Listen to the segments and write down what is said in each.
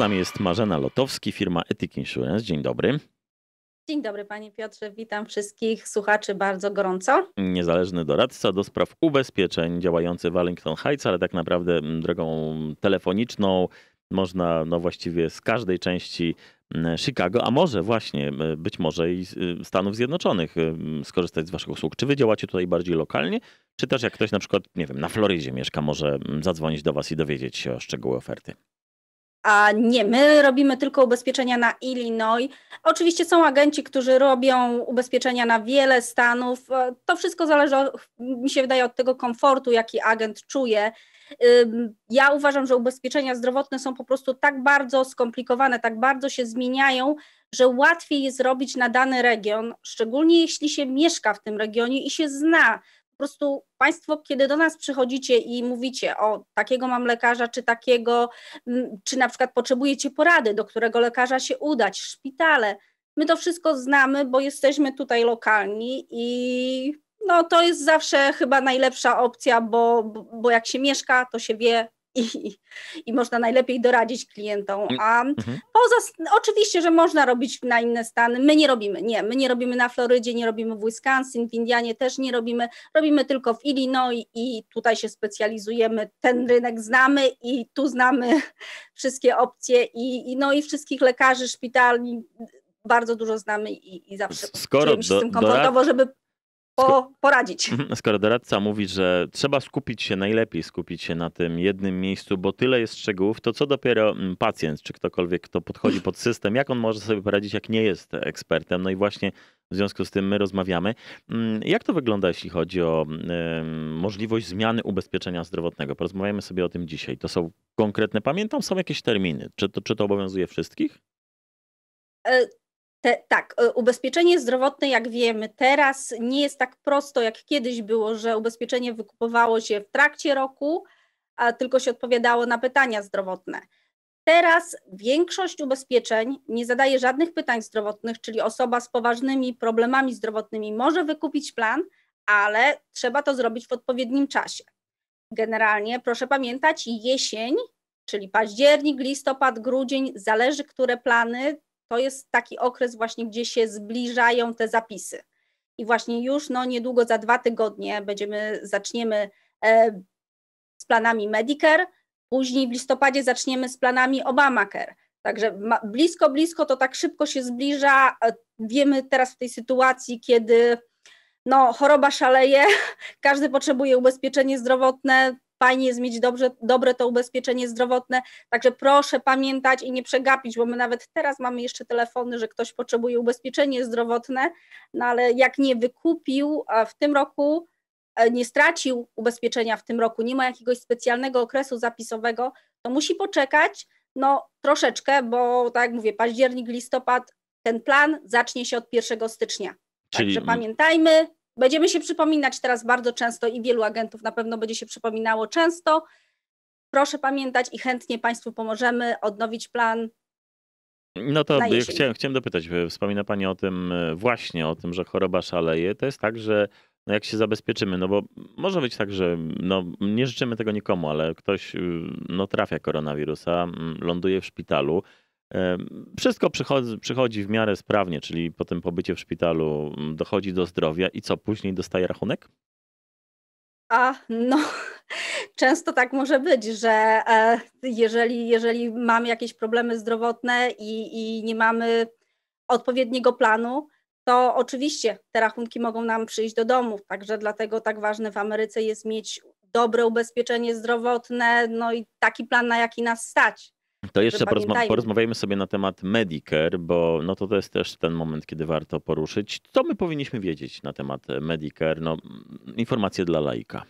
nami jest Marzena Lotowski, firma Ethic Insurance. Dzień dobry. Dzień dobry Panie Piotrze, witam wszystkich słuchaczy bardzo gorąco. Niezależny doradca do spraw ubezpieczeń działający w Arlington Heights, ale tak naprawdę mm, drogą telefoniczną można no właściwie z każdej części mm, Chicago, a może właśnie, y, być może i y, Stanów Zjednoczonych y, skorzystać z Waszych usług. Czy Wy działacie tutaj bardziej lokalnie, czy też jak ktoś na przykład, nie wiem, na Florydzie mieszka, może mm, zadzwonić do Was i dowiedzieć się o szczegóły oferty? A nie, my robimy tylko ubezpieczenia na Illinois. Oczywiście są agenci, którzy robią ubezpieczenia na wiele stanów. E, to wszystko zależy, mi się wydaje, od tego komfortu, jaki agent czuje. Ja uważam, że ubezpieczenia zdrowotne są po prostu tak bardzo skomplikowane, tak bardzo się zmieniają, że łatwiej jest robić na dany region, szczególnie jeśli się mieszka w tym regionie i się zna prostu Państwo, kiedy do nas przychodzicie i mówicie, o takiego mam lekarza, czy takiego, czy na przykład potrzebujecie porady, do którego lekarza się udać, szpitale, my to wszystko znamy, bo jesteśmy tutaj lokalni i no to jest zawsze chyba najlepsza opcja, bo, bo, bo jak się mieszka, to się wie, i, i można najlepiej doradzić klientom. A mhm. poza, no oczywiście, że można robić na inne stany. My nie robimy, nie, my nie robimy na Florydzie, nie robimy w Wisconsin, w Indianie też nie robimy, robimy tylko w Illinois i tutaj się specjalizujemy. Ten rynek znamy i tu znamy wszystkie opcje i, i no i wszystkich lekarzy szpitalni bardzo dużo znamy i, i zawsze Skoro się do, z tym komfortowo, dorad... żeby po, poradzić. Mhm, skoro doradca mówi, że trzeba skupić się, najlepiej skupić się na tym jednym miejscu, bo tyle jest szczegółów, to co dopiero mm, pacjent, czy ktokolwiek, kto podchodzi pod system, jak on może sobie poradzić, jak nie jest ekspertem. No i właśnie w związku z tym my rozmawiamy. Mm, jak to wygląda, jeśli chodzi o mm, możliwość zmiany ubezpieczenia zdrowotnego? Porozmawiamy sobie o tym dzisiaj. To są konkretne, pamiętam, są jakieś terminy. Czy to, czy to obowiązuje wszystkich? E, te, tak, e, ubezpieczenie zdrowotne, jak wiemy, teraz nie jest tak prosto, jak kiedyś było, że ubezpieczenie wykupowało się w trakcie roku, a tylko się odpowiadało na pytania zdrowotne. Teraz większość ubezpieczeń nie zadaje żadnych pytań zdrowotnych, czyli osoba z poważnymi problemami zdrowotnymi może wykupić plan, ale trzeba to zrobić w odpowiednim czasie. Generalnie proszę pamiętać, jesień, czyli październik, listopad, grudzień, zależy, które plany to jest taki okres właśnie, gdzie się zbliżają te zapisy. I właśnie już no, niedługo za dwa tygodnie będziemy, zaczniemy e, z planami Medicare, później w listopadzie zaczniemy z planami Obamacare. Także ma, blisko, blisko to tak szybko się zbliża. E, wiemy teraz w tej sytuacji, kiedy no, choroba szaleje, każdy potrzebuje ubezpieczenie zdrowotne, fajnie jest mieć dobrze, dobre to ubezpieczenie zdrowotne, także proszę pamiętać i nie przegapić, bo my nawet teraz mamy jeszcze telefony, że ktoś potrzebuje ubezpieczenie zdrowotne, no ale jak nie wykupił w tym roku, e, nie stracił ubezpieczenia w tym roku, nie ma jakiegoś specjalnego okresu zapisowego, to musi poczekać, no troszeczkę, bo tak jak mówię, październik, listopad, ten plan zacznie się od 1 stycznia. Czyli... Także pamiętajmy, Będziemy się przypominać teraz bardzo często i wielu agentów na pewno będzie się przypominało często. Proszę pamiętać i chętnie Państwu pomożemy odnowić plan no to chciałem, chciałem dopytać, e, wspomina Pani o tym e, właśnie, o tym, że choroba szaleje. To jest tak, że no jak się zabezpieczymy, no bo może być tak, że no, nie życzymy tego nikomu, ale ktoś e, no, trafia koronawirusa, ląduje w szpitalu. Wszystko przychodzi, przychodzi, w miarę sprawnie, czyli po tym pobycie w szpitalu mm, dochodzi do zdrowia i co później dostaje rachunek? A, no, często tak może być, że e, jeżeli, jeżeli mamy jakieś problemy zdrowotne i, i nie mamy odpowiedniego planu, to oczywiście te rachunki mogą nam przyjść do domów. Także dlatego tak ważne w Ameryce jest mieć dobre ubezpieczenie zdrowotne, no i taki plan, na jaki nas stać. To jeszcze porozma porozmawiajmy sobie na temat Medicare, bo no to, to jest też ten moment, kiedy warto poruszyć. Co my powinniśmy wiedzieć na temat e, Medicare? No, mm, informacje dla laika.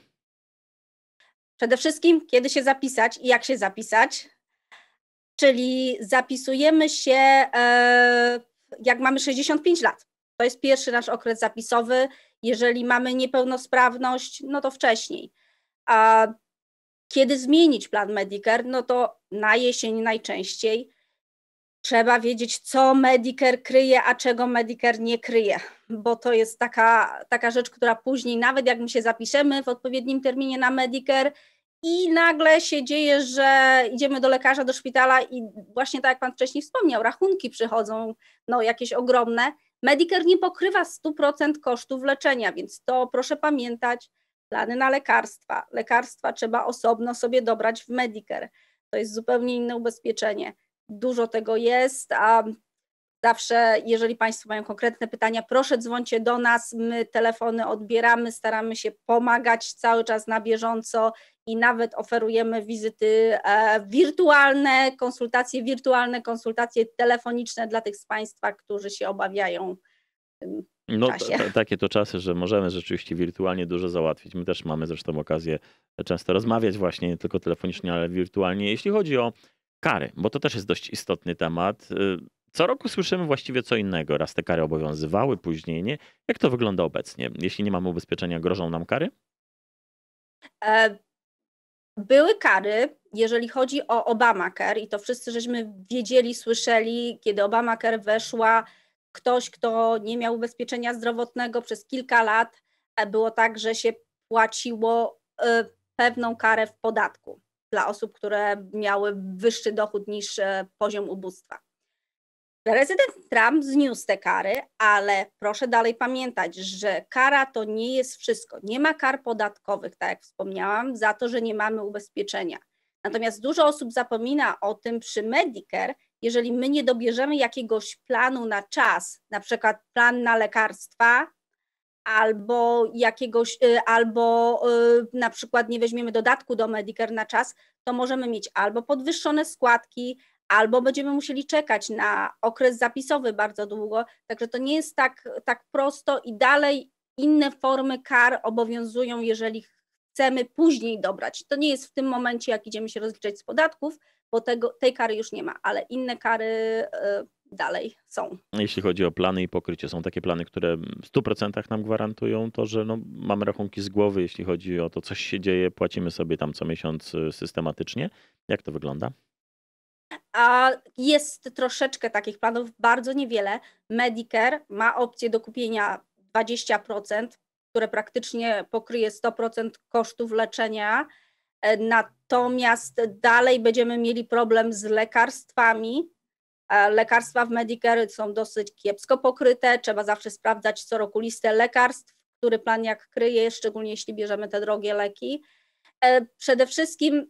Przede wszystkim, kiedy się zapisać i jak się zapisać. Czyli zapisujemy się, e, jak mamy 65 lat. To jest pierwszy nasz okres zapisowy. Jeżeli mamy niepełnosprawność, no to wcześniej. A kiedy zmienić plan Medicare? No to na jesień najczęściej trzeba wiedzieć, co Medicare kryje, a czego Medicare nie kryje, bo to jest taka, taka rzecz, która później, nawet jak my się zapiszemy w odpowiednim terminie na Medicare, i nagle się dzieje, że idziemy do lekarza, do szpitala i właśnie tak jak Pan wcześniej wspomniał, rachunki przychodzą no, jakieś ogromne. Medicare nie pokrywa 100% kosztów leczenia, więc to proszę pamiętać plany na lekarstwa. Lekarstwa trzeba osobno sobie dobrać w Medicare. To jest zupełnie inne ubezpieczenie. Dużo tego jest, a zawsze, jeżeli Państwo mają konkretne pytania, proszę dzwońcie do nas. My telefony odbieramy, staramy się pomagać cały czas na bieżąco i nawet oferujemy wizyty e, wirtualne, konsultacje wirtualne, konsultacje telefoniczne dla tych z Państwa, którzy się obawiają no, takie to czasy, że możemy rzeczywiście wirtualnie dużo załatwić. My też mamy zresztą okazję często rozmawiać właśnie, nie tylko telefonicznie, ale wirtualnie. Jeśli chodzi o kary, bo to też jest dość istotny temat. Y, co roku słyszymy właściwie co innego. Raz te kary obowiązywały, później nie. Jak to wygląda obecnie? Jeśli nie mamy ubezpieczenia, grożą nam kary? E, były kary, jeżeli chodzi o Obamacare i to wszyscy żeśmy wiedzieli, słyszeli, kiedy Obamacare weszła ktoś, kto nie miał ubezpieczenia zdrowotnego przez kilka lat, e, było tak, że się płaciło y, pewną karę w podatku dla osób, które miały wyższy dochód niż e, poziom ubóstwa. Prezydent Trump zniósł te kary, ale proszę dalej pamiętać, że kara to nie jest wszystko. Nie ma kar podatkowych, tak jak wspomniałam, za to, że nie mamy ubezpieczenia. Natomiast dużo osób zapomina o tym przy Medicare, jeżeli my nie dobierzemy jakiegoś planu na czas, na przykład plan na lekarstwa, albo jakiegoś, y, albo y, na przykład nie weźmiemy dodatku do Medicare na czas, to możemy mieć albo podwyższone składki, albo będziemy musieli czekać na okres zapisowy bardzo długo. Także to nie jest tak, tak prosto i dalej inne formy kar obowiązują, jeżeli chcemy później dobrać. To nie jest w tym momencie, jak idziemy się rozliczać z podatków, bo tego, tej kary już nie ma, ale inne kary y, dalej są. Jeśli chodzi o plany i pokrycie, są takie plany, które w 100% nam gwarantują to, że no, mamy rachunki z głowy, jeśli chodzi o to, coś się dzieje, płacimy sobie tam co miesiąc y, systematycznie. Jak to wygląda? A jest troszeczkę takich planów, bardzo niewiele. Medicare ma opcję do kupienia 20%, które praktycznie pokryje 100% kosztów leczenia E, natomiast dalej będziemy mieli problem z lekarstwami. E, lekarstwa w Medicare są dosyć kiepsko pokryte, trzeba zawsze sprawdzać co roku listę lekarstw, który plan jak kryje, szczególnie jeśli bierzemy te drogie leki. E, przede wszystkim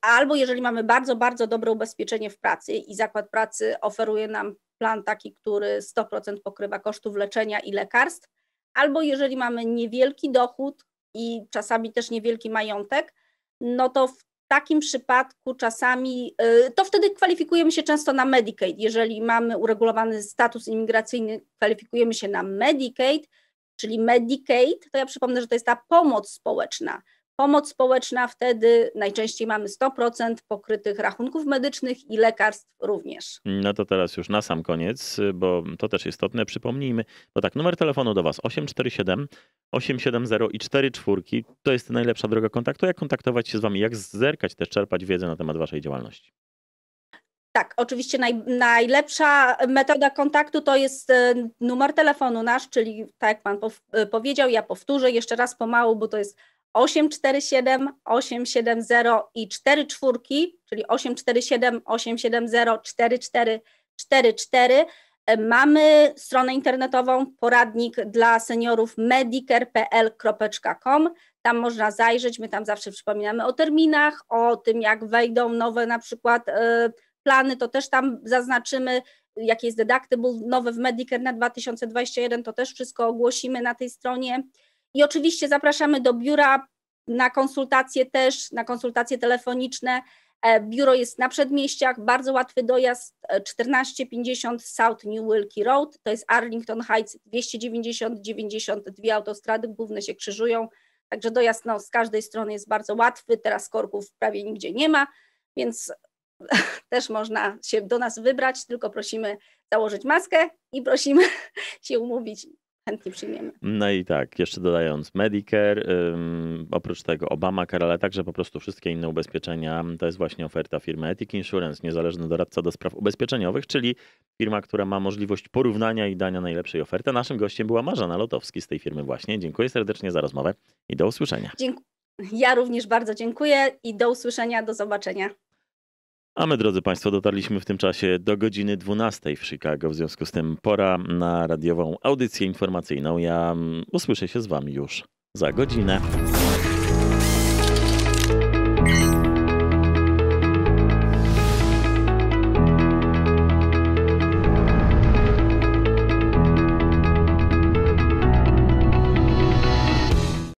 albo jeżeli mamy bardzo, bardzo dobre ubezpieczenie w pracy i zakład pracy oferuje nam plan taki, który 100% pokrywa kosztów leczenia i lekarstw, albo jeżeli mamy niewielki dochód i czasami też niewielki majątek, no to w takim przypadku czasami, y, to wtedy kwalifikujemy się często na Medicaid. Jeżeli mamy uregulowany status imigracyjny, kwalifikujemy się na Medicaid, czyli Medicaid, to ja przypomnę, że to jest ta pomoc społeczna, Pomoc społeczna wtedy najczęściej mamy 100% pokrytych rachunków medycznych i lekarstw również. No to teraz już na sam koniec, bo to też istotne, przypomnijmy, bo tak, numer telefonu do Was 847 870 i 44 to jest najlepsza droga kontaktu. Jak kontaktować się z Wami, jak zerkać też, czerpać wiedzę na temat Waszej działalności? Tak, oczywiście naj, najlepsza metoda kontaktu to jest e, numer telefonu nasz, czyli tak jak Pan e, powiedział, ja powtórzę jeszcze raz pomału, bo to jest 847, 870 i 4 czwórki, czyli 847, 870, 4444. Mamy stronę internetową poradnik dla seniorów medicare.pl.com. Tam można zajrzeć, my tam zawsze przypominamy o terminach, o tym jak wejdą nowe na przykład e, plany, to też tam zaznaczymy, jakie jest deductible nowe w Medicare na 2021, to też wszystko ogłosimy na tej stronie. I oczywiście zapraszamy do biura na konsultacje też, na konsultacje telefoniczne. E, biuro jest na przedmieściach, bardzo łatwy dojazd 1450 e, South New Wilkie Road, to jest Arlington Heights 290 92 dwie autostrady główne się krzyżują, także dojazd no, z każdej strony jest bardzo łatwy, teraz korków prawie nigdzie nie ma, więc też można się do nas wybrać, tylko prosimy założyć maskę i prosimy się umówić chętnie przyjmiemy. No i tak, jeszcze dodając Medicare, um, oprócz tego Obama ale także po prostu wszystkie inne ubezpieczenia. To jest właśnie oferta firmy Ethic Insurance, niezależny doradca do spraw ubezpieczeniowych, czyli firma, która ma możliwość porównania i dania najlepszej oferty. Naszym gościem była Marzena Lotowski z tej firmy właśnie. Dziękuję serdecznie za rozmowę i do usłyszenia. Dziękuję. Ja również bardzo dziękuję i do usłyszenia, do zobaczenia. A my, drodzy Państwo, dotarliśmy w tym czasie do godziny 12 w Chicago. W związku z tym pora na radiową audycję informacyjną. Ja mm, usłyszę się z Wami już za godzinę.